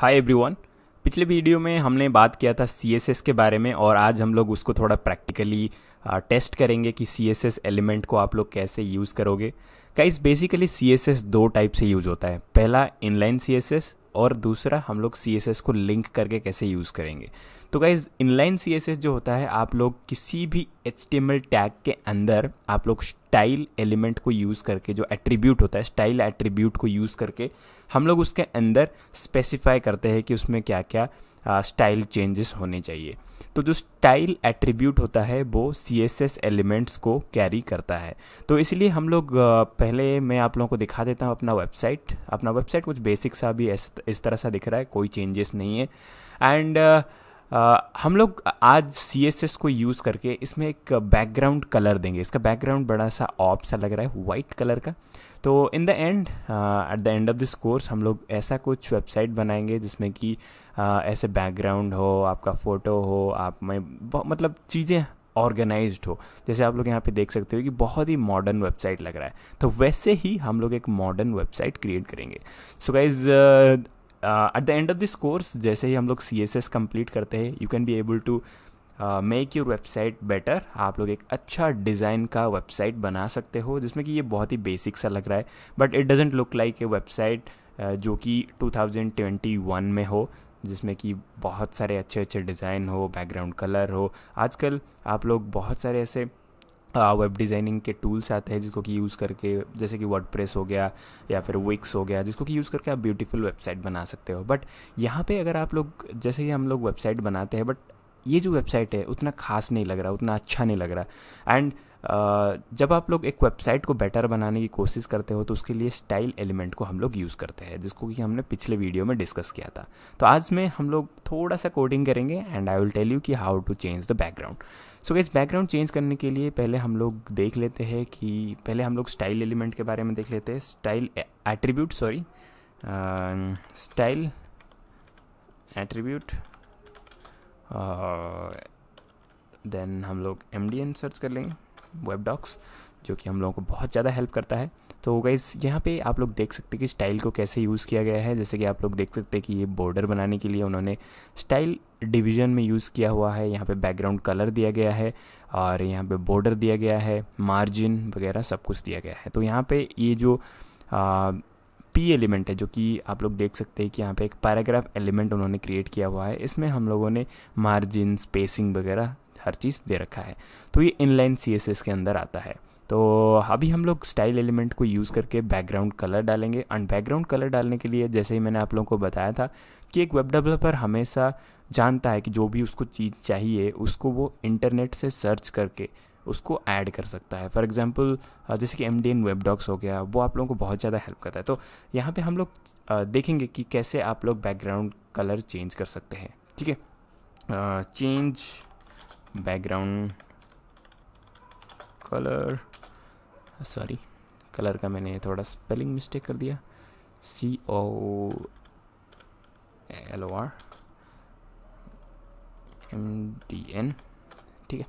hi everyone पिछले video में हमने बात किया था सी के बारे में और आज हम लोग उसको थोड़ा प्रैक्टिकली टेस्ट करेंगे कि सी एलिमेंट को आप लोग कैसे यूज़ करोगे गाइस बेसिकली सी दो टाइप से यूज़ होता है पहला इनलाइन सी और दूसरा हम लोग सी को लिंक करके कैसे यूज़ करेंगे तो गाइज इनलाइन सी जो होता है आप लोग किसी भी एच टैग के अंदर आप लोग स्टाइल एलिमेंट को यूज़ करके जो एट्रीब्यूट होता है स्टाइल एट्रीब्यूट को यूज़ करके हम लोग उसके अंदर स्पेसिफाई करते हैं कि उसमें क्या क्या स्टाइल चेंजेस होने चाहिए तो जो स्टाइल एट्रीब्यूट होता है वो सी एलिमेंट्स को कैरी करता है तो इसलिए हम लोग पहले मैं आप लोगों को दिखा देता हूँ अपना वेबसाइट अपना वेबसाइट कुछ बेसिक सा भी इस तरह सा दिख रहा है कोई चेंजेस नहीं है एंड uh, हम लोग आज सी एस एस को यूज़ करके इसमें एक बैकग्राउंड कलर देंगे इसका बैकग्राउंड बड़ा सा ऑप सा लग रहा है वाइट कलर का तो in the end at the end of this course हम लोग ऐसा कुछ वेबसाइट बनाएंगे जिसमें कि uh, ऐसे बैकग्राउंड हो आपका फ़ोटो हो आप में मतलब चीज़ें ऑर्गेनाइज हो जैसे आप लोग यहाँ पे देख सकते हो कि बहुत ही मॉडर्न वेबसाइट लग रहा है तो वैसे ही हम लोग एक मॉडर्न वेबसाइट क्रिएट करेंगे so so guys at the end of this course जैसे ही हम लोग सी एस एस कम्प्लीट करते हैं you can be able to make your website better आप लोग एक अच्छा डिज़ाइन का वेबसाइट बना सकते हो जिसमें कि ये बहुत ही बेसिक सा लग रहा है but it doesn't look like a website जो कि 2021 में हो जिसमें कि बहुत सारे अच्छे अच्छे डिज़ाइन हो बैकग्राउंड कलर हो आजकल आप लोग बहुत सारे ऐसे वेब डिज़ाइनिंग के टूल्स आते हैं जिसको कि यूज़ करके जैसे कि वर्ड हो गया या फिर विक्स हो गया जिसको कि यूज़ करके आप ब्यूटीफुल वेबसाइट बना सकते हो बट यहाँ पे अगर आप लोग जैसे कि हम लोग वेबसाइट बनाते हैं बट ये जो वेबसाइट है उतना खास नहीं लग रहा उतना अच्छा नहीं लग रहा एंड जब आप लोग एक वेबसाइट को बेटर बनाने की कोशिश करते हो तो उसके लिए स्टाइल एलिमेंट को हम लोग यूज़ करते हैं जिसको कि हमने पिछले वीडियो में डिस्कस किया था तो आज में हम लोग थोड़ा सा कोडिंग करेंगे and I will tell you कि how to change the background so इस बैकग्राउंड चेंज करने के लिए पहले हम लोग देख लेते हैं कि पहले हम लोग स्टाइल एलिमेंट के बारे में देख लेते हैं style attribute sorry style attribute then हम लोग एम सर्च कर लेंगे वेब डॉक्स जो कि हम लोगों को बहुत ज़्यादा हेल्प करता है तो गाइस यहाँ पे आप लोग देख सकते हैं कि स्टाइल को कैसे यूज़ किया गया है जैसे कि आप लोग देख सकते हैं कि ये बॉर्डर बनाने के लिए उन्होंने स्टाइल डिवीजन में यूज़ किया हुआ है यहाँ पे बैकग्राउंड कलर दिया गया है और यहाँ पे बॉर्डर दिया गया है मार्जिन वगैरह सब कुछ दिया गया है तो यहाँ पर ये जो आ, पी एलिमेंट है जो कि आप लोग देख सकते हैं कि यहाँ पे एक पैराग्राफ एलिमेंट उन्होंने क्रिएट किया हुआ है इसमें हम लोगों ने मार्जिन स्पेसिंग वगैरह हर चीज़ दे रखा है तो ये इनलाइन सी के अंदर आता है तो अभी हम लोग स्टाइल एलिमेंट को यूज़ करके बैकग्राउंड कलर डालेंगे एंड बैकग्राउंड कलर डालने के लिए जैसे ही मैंने आप लोगों को बताया था कि एक वेब डेवलपर हमेशा जानता है कि जो भी उसको चीज़ चाहिए उसको वो इंटरनेट से सर्च करके उसको ऐड कर सकता है फॉर एग्जाम्पल जैसे कि M D N web docs हो गया वो आप लोगों को बहुत ज़्यादा हेल्प करता है तो यहाँ पे हम लोग देखेंगे कि कैसे आप लोग बैकग्राउंड कलर चेंज कर सकते हैं ठीक है change background colour sorry colour का मैंने थोड़ा स्पेलिंग मिस्टेक कर दिया C O L O R M D N ठीक है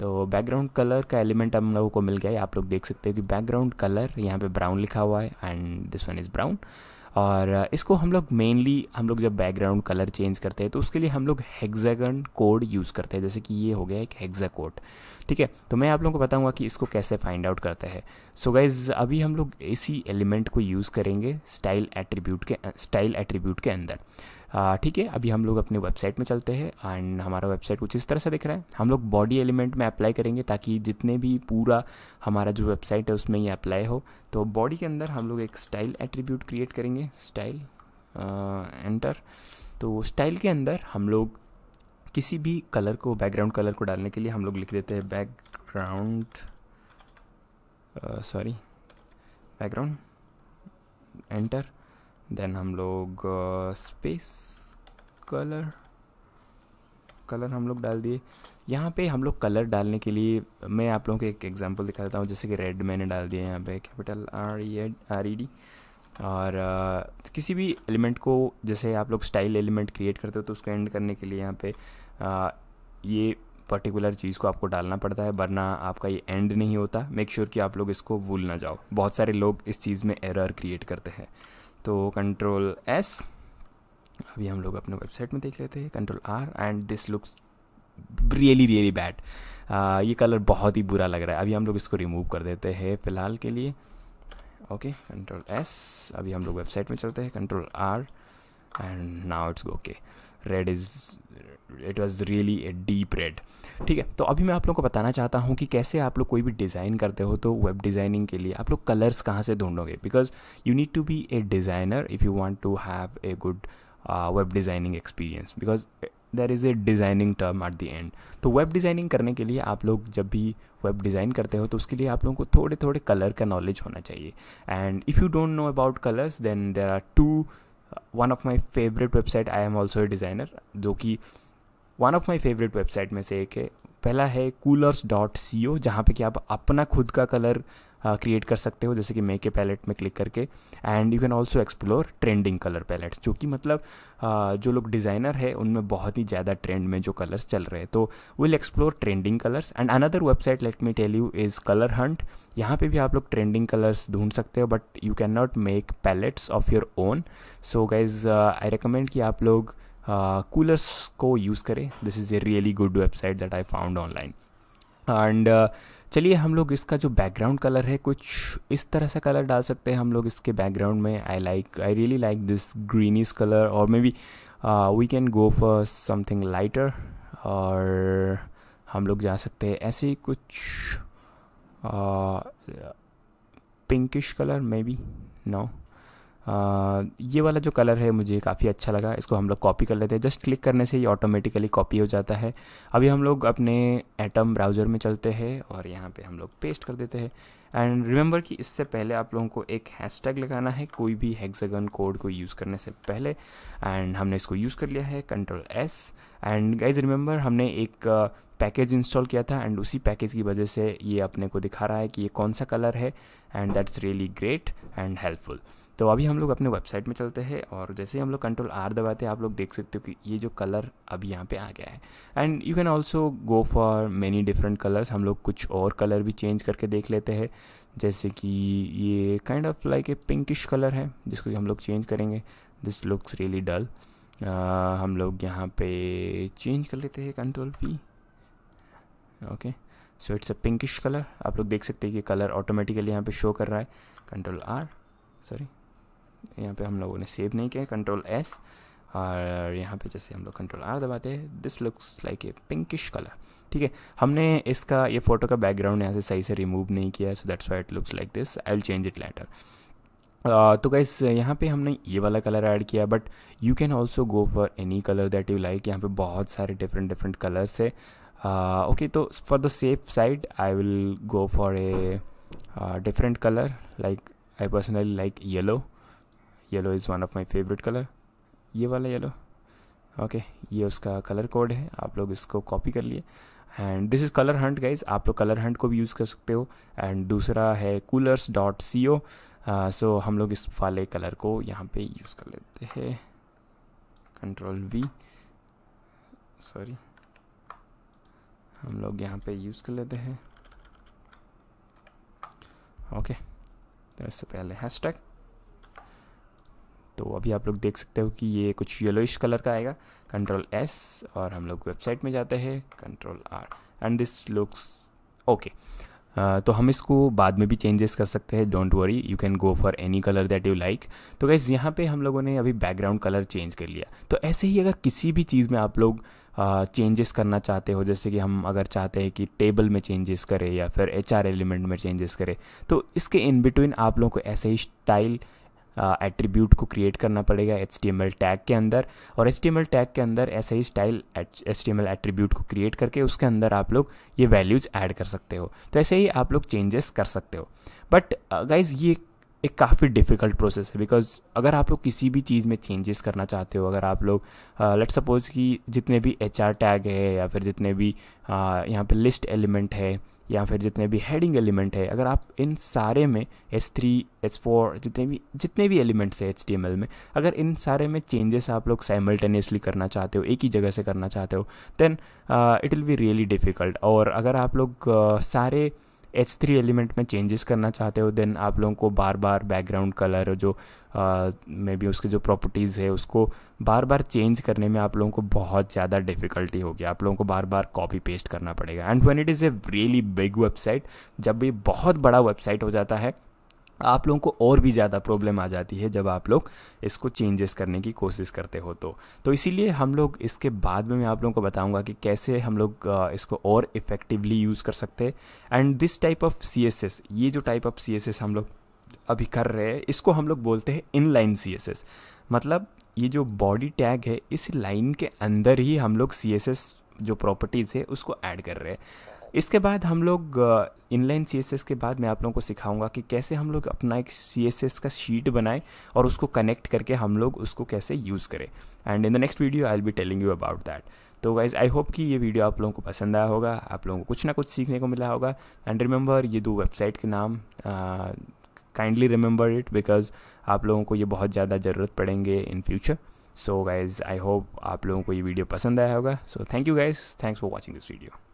तो बैकग्राउंड कलर का एलिमेंट हम लोगों को मिल गया है आप लोग देख सकते हो कि बैकग्राउंड कलर यहाँ पे ब्राउन लिखा हुआ है and this one is brown और इसको हम लोग मेनली हम लोग जब बैकग्राउंड कलर चेंज करते हैं तो उसके लिए हम लोग हेक्सागन कोड यूज़ करते हैं जैसे कि ये हो गया एक हेक्सा कोड ठीक है तो मैं आप लोगों को बताऊंगा कि इसको कैसे फाइंड आउट करते हैं सो गाइज अभी हम लोग इसी एलिमेंट को यूज़ करेंगे स्टाइल एट्रीब्यूट के स्टाइल एट्रीब्यूट के अंदर ठीक है अभी हम लोग अपने वेबसाइट में चलते हैं एंड हमारा वेबसाइट कुछ इस तरह से दिख रहा है हम लोग बॉडी एलिमेंट में अप्लाई करेंगे ताकि जितने भी पूरा हमारा जो वेबसाइट है उसमें ये अप्लाई हो तो बॉडी के अंदर हम लोग एक स्टाइल एट्रीब्यूट क्रिएट करेंगे स्टाइल एंटर तो स्टाइल के अंदर हम लोग किसी भी कलर को बैकग्राउंड कलर को डालने के लिए हम लोग लिख देते हैं background sorry background enter then हम लोग स्पेस कलर कलर हम लोग डाल दिए यहाँ पे हम लोग कलर डालने के लिए मैं आप लोगों को एक एग्जांपल दिखा देता हूँ जैसे कि रेड मैंने डाल दिया यहाँ पे capital R E R E D और uh, किसी भी एलिमेंट को जैसे आप लोग स्टाइल एलिमेंट क्रिएट करते हो तो उसको एंड करने के लिए यहाँ पे uh, ये पर्टिकुलर चीज़ को आपको डालना पड़ता है वरना आपका ये एंड नहीं होता मेक श्योर sure कि आप लोग इसको भूल ना जाओ बहुत सारे लोग इस चीज़ में एरर क्रिएट करते हैं तो कंट्रोल एस अभी हम लोग अपने वेबसाइट में देख लेते हैं control R and this looks really really bad ये कलर बहुत ही बुरा लग रहा है अभी हम लोग इसको रिमूव कर देते हैं फ़िलहाल के लिए ओके कंट्रोल एस अभी हम लोग वेबसाइट में चलते हैं control R and now it's okay red is it was really a deep red ठीक है तो अभी मैं आप लोगों को बताना चाहता हूँ कि कैसे आप लोग कोई भी डिज़ाइन करते हो तो वेब डिज़ाइनिंग के लिए आप लोग कलर्स कहाँ से ढूंढोगे because you need to be a designer if you want to have a good web designing experience because there is a designing term at the end तो वेब डिज़ाइनिंग करने के लिए आप लोग जब भी वेब डिज़ाइन करते हो तो उसके लिए आप लोगों को थोड़े थोड़े कलर का नॉलेज होना चाहिए and if you don't know about colours then there are two one of my favourite website I am also a designer जो कि one of my favourite website में से एक है पहला है कूलर्स डॉट सी ओ जहाँ पर कि आप अपना खुद का कलर क्रिएट हाँ, कर सकते हो जैसे कि मे के पैलेट में क्लिक करके and you can also explore trending colour palettes जो कि मतलब जो लोग डिज़ाइनर है उनमें बहुत ही ज़्यादा ट्रेंड में जो कलर्स चल रहे हैं तो will explore trending colours and another website let me tell you is Color Hunt यहाँ पे भी आप लोग ट्रेंडिंग कलर्स ढूंढ सकते हो but you can not make palettes of your own so guys I recommend कि आप लोग कूलर्स uh, को यूज़ करें this is a really good website that I found online and चलिए हम लोग इसका जो बैकग्राउंड कलर है कुछ इस तरह से कलर डाल सकते हैं हम लोग इसके बैकग्राउंड में I like I really like this greenish colour और maybe we can go for something lighter और हम लोग जा सकते हैं ऐसे ही कुछ pinkish colour maybe no ये वाला जो कलर है मुझे काफ़ी अच्छा लगा इसको हम लोग कॉपी कर लेते हैं जस्ट क्लिक करने से ये ऑटोमेटिकली कॉपी हो जाता है अभी हम लोग अपने एटम ब्राउज़र में चलते हैं और यहाँ पे हम लोग पेस्ट कर देते हैं एंड रिमेंबर कि इससे पहले आप लोगों को एक हैशटैग लगाना है कोई भी हैगजगन कोड को यूज़ करने से पहले एंड हमने इसको यूज़ कर लिया है control S and guys remember हमने एक पैकेज इंस्टॉल किया था एंड उसी पैकेज की वजह से ये अपने को दिखा रहा है कि ये कौन सा कलर है and that's really great and helpful तो अभी हम लोग अपने वेबसाइट में चलते हैं और जैसे ही हम लोग कंट्रोल आर दबाते हैं आप लोग देख सकते हो कि ये जो कलर अभी यहाँ पे आ गया है and you can also go for many different colours हम लोग कुछ और कलर भी चेंज करके देख लेते हैं जैसे कि ये kind of like a pinkish colour है जिसको हम लोग चेंज करेंगे दिस लुक्स रियली डल हम लोग यहाँ पे चेंज कर लेते हैं control P okay so it's a pinkish colour आप लोग देख सकते हैं कि कलर ऑटोमेटिकली यहाँ पे शो कर रहा है कंट्रोल आर सॉरी यहाँ पे हम लोगों ने सेव नहीं किया कंट्रोल एस और यहाँ पे जैसे हम लोग कंट्रोल आर दबाते हैं this looks like a pinkish colour ठीक है हमने इसका ये फ़ोटो का बैकग्राउंड यहाँ से सही से रिमूव नहीं किया है so that's why it looks like this I will change it later तो गाइस यहाँ पे हमने ये वाला कलर ऐड किया but you can also go for any colour that you like यहाँ पे बहुत सारे डिफरेंट डिफरेंट कलर्स है ओके तो for the safe side I will go for a different colour like I personally like yellow yellow is one of my favourite colour ये वाला yellow okay okay, ये उसका कलर कोड है आप लोग इसको कॉपी कर लिए and this is Color Hunt guys आप लोग कलर हंट को भी यूज़ कर सकते हो एंड दूसरा है कूलर्स डॉट सी ओ सो हम लोग इस वाले कलर को यहाँ पे यूज़ कर लेते हैं कंट्रोल वी सॉरी हम लोग यहाँ पे यूज़ कर लेते हैं ओके okay, तो इससे पहले हैशटैग तो अभी आप लोग देख सकते हो कि ये कुछ येलोइश कलर का आएगा कंट्रोल एस और हम लोग वेबसाइट में जाते हैं control R and this looks okay तो हम इसको बाद में भी चेंजेस कर सकते हैं don't worry you can go for any colour that you like तो गैस यहाँ पे हम लोगों ने अभी बैकग्राउंड कलर चेंज कर लिया तो ऐसे ही अगर किसी भी चीज़ में आप लोग चेंजेस uh, करना चाहते हो जैसे कि हम अगर चाहते हैं कि टेबल में चेंजेस करें या फिर एच एलिमेंट में चेंजेस करें तो इसके इन बिटवीन आप लोगों को ऐसे ही स्टाइल एट्रीब्यूट को क्रिएट करना पड़ेगा एच टैग के अंदर और एच टैग के अंदर ऐसे ही स्टाइल एच टी एट्रीब्यूट को क्रिएट करके उसके अंदर आप लोग ये वैल्यूज़ ऐड कर सकते हो तो ऐसे ही आप लोग चेंजेस कर सकते हो बट गाइज़ ये एक काफ़ी डिफ़िकल्ट प्रोसेस है बिकॉज अगर आप लोग किसी भी चीज़ में चेंजेस करना चाहते हो अगर आप लोग लेट सपोज़ कि जितने भी एच टैग है या फिर जितने भी uh, यहाँ पे लिस्ट एलिमेंट है या फिर जितने भी हेडिंग एलिमेंट है अगर आप इन सारे में एस थ्री एस फोर जितने भी जितने भी एलिमेंट्स हैं एच एम एल में अगर इन सारे में चेंजेस आप लोग साइमल्टेनियसली करना चाहते हो एक ही जगह से करना चाहते हो then it will be really difficult और अगर आप लोग uh, सारे एच थ्री एलिमेंट में चेंजेस करना चाहते हो देन आप लोगों को बार बार बैकग्राउंड कलर जो मे बी उसके जो प्रॉपर्टीज़ है उसको बार बार चेंज करने में आप लोगों को बहुत ज़्यादा डिफिकल्टी होगी आप लोगों को बार बार कॉपी पेस्ट करना पड़ेगा and when it is a really big website जब ये बहुत बड़ा वेबसाइट हो जाता है आप लोगों को और भी ज़्यादा प्रॉब्लम आ जाती है जब आप लोग इसको चेंजेस करने की कोशिश करते हो तो तो इसीलिए हम लोग इसके बाद में मैं आप लोगों को बताऊंगा कि कैसे हम लोग इसको और इफ़ेक्टिवली यूज़ कर सकते हैं and this type of see ये जो टाइप ऑफ सी हम लोग अभी कर रहे हैं इसको हम लोग बोलते हैं इन लाइन सी मतलब ये जो बॉडी टैग है इस लाइन के अंदर ही हम लोग सी जो प्रॉपर्टीज़ है उसको ऐड कर रहे हैं इसके बाद हम लोग इनलाइन सी के बाद मैं आप लोगों को सिखाऊंगा कि कैसे हम लोग अपना एक सी का शीट बनाएं और उसको कनेक्ट करके हम लोग उसको कैसे यूज़ करें and in the next video I'll be telling you about that तो गाइज़ आई होप कि ये वीडियो आप लोगों को पसंद आया होगा आप लोगों को कुछ ना कुछ सीखने को मिला होगा एंड रिमेंबर ये दो वेबसाइट के नाम काइंडली रिमेंबर इट बिकॉज आप लोगों को ये बहुत ज़्यादा ज़रूरत पड़ेंगे in future so guys I hope आप लोगों को ये वीडियो पसंद आया होगा so thank you guys thanks for watching this video